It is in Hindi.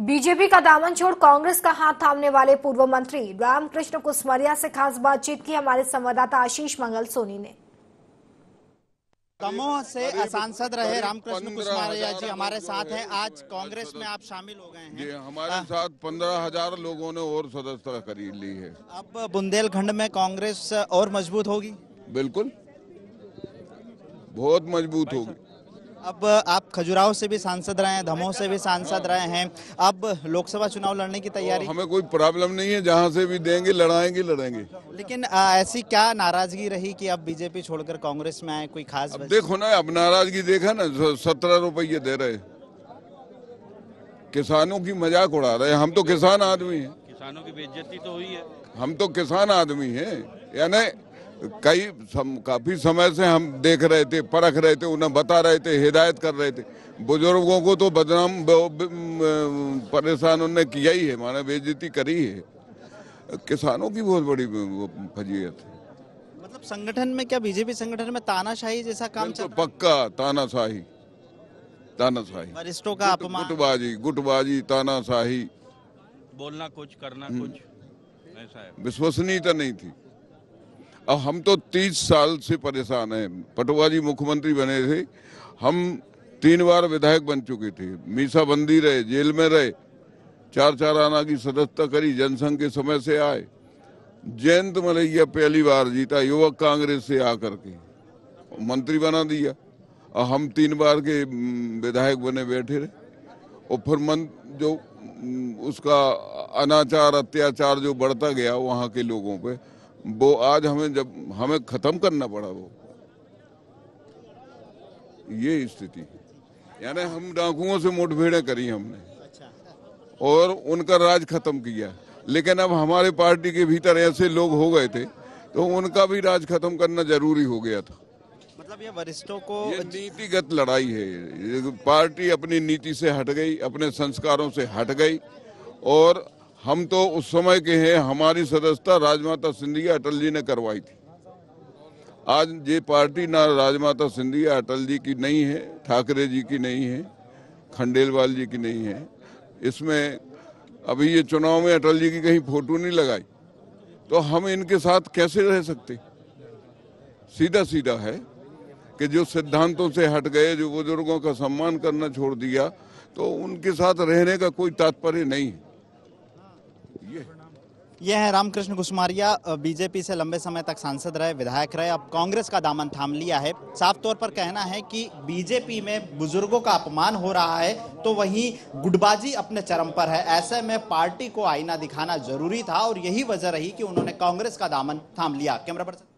बीजेपी का दामन छोड़ कांग्रेस का हाथ थामने वाले पूर्व मंत्री रामकृष्ण कुसमरिया से खास बातचीत की हमारे संवाददाता आशीष मंगल सोनी ने दमोह से सांसद रहे रामकृष्ण कुशवाहा जी हमारे साथ हैं आज कांग्रेस में आप शामिल हो गए हैं हमारे हाँ। साथ पंद्रह हजार लोगों ने और सदस्यता खरीद ली है अब बुंदेलखंड में कांग्रेस और मजबूत होगी बिल्कुल बहुत मजबूत होगी अब आप खजुराहो से भी सांसद रहे हैं धमो से भी सांसद रहे हैं अब लोकसभा चुनाव लड़ने की तैयारी हमें कोई प्रॉब्लम नहीं है जहाँ से भी देंगे लड़ाएंगे लड़ेंगे लेकिन आ, ऐसी क्या नाराजगी रही कि अब बीजेपी छोड़कर कांग्रेस में आए कोई खास देखो ना अब नाराजगी देखा ना सत्रह रुपये दे रहे किसानों की मजाक उड़ा रहे हम तो किसान आदमी है किसानों की बेइज्जती तो हुई है हम तो किसान आदमी है यानी कई सम, काफ़ी समय से हम देख रहे थे परख रहे थे उन्हें बता रहे थे हिदायत कर रहे थे बुजुर्गों को तो बदनाम परेशान उन्होंने किया ही है माना बेजती करी है किसानों की बहुत बड़ी फजीयत है मतलब संगठन में क्या बीजेपी संगठन में तानाशाही जैसा काम चल तो पक्का तानाशाही तानाशाही वरिष्ठों का गुटबाजी गुटबाजी तानाशाही बोलना कुछ करना हम्म। कुछ विश्वसनीयता नहीं थी और हम तो तीस साल से परेशान हैं पटवा जी मुख्यमंत्री बने थे हम तीन बार विधायक बन चुके थे मीसा बंदी रहे जेल में रहे चार चार आना की सदस्यता करी जनसंघ के समय से आए जयंत मलैया पहली बार जीता युवक कांग्रेस से आकर के मंत्री बना दिया और हम तीन बार के विधायक बने बैठे रहे और फिर मन जो उसका अनाचार अत्याचार जो बढ़ता गया वहाँ के लोगों पर वो आज हमें जब हमें खत्म करना पड़ा वो ये स्थिति यानी हम डाकुओं से मुठभेड़े करी हमने अच्छा। और उनका राज खत्म किया लेकिन अब हमारे पार्टी के भीतर ऐसे लोग हो गए थे तो उनका भी राज खत्म करना जरूरी हो गया था मतलब ये वरिष्ठों को नीतिगत लड़ाई है पार्टी अपनी नीति से हट गई अपने संस्कारों से हट गई और हम तो उस समय के हैं हमारी सदस्यता राजमाता सिंधिया अटल जी ने करवाई थी आज ये पार्टी ना राजमाता सिंधिया अटल जी की नहीं है ठाकरे जी की नहीं है खंडेलवाल जी की नहीं है इसमें अभी ये चुनाव में अटल जी की कहीं फोटो नहीं लगाई तो हम इनके साथ कैसे रह सकते सीधा सीधा है कि जो सिद्धांतों से हट गए जो बुजुर्गों का सम्मान करना छोड़ दिया तो उनके साथ रहने का कोई तात्पर्य नहीं है यह है रामकृष्ण कुशमारिया बीजेपी से लंबे समय तक सांसद रहे विधायक रहे अब कांग्रेस का दामन थाम लिया है साफ तौर पर कहना है कि बीजेपी में बुजुर्गों का अपमान हो रहा है तो वहीं गुटबाजी अपने चरम पर है ऐसे में पार्टी को आईना दिखाना जरूरी था और यही वजह रही कि उन्होंने कांग्रेस का दामन थाम लिया कैमरा पर्सन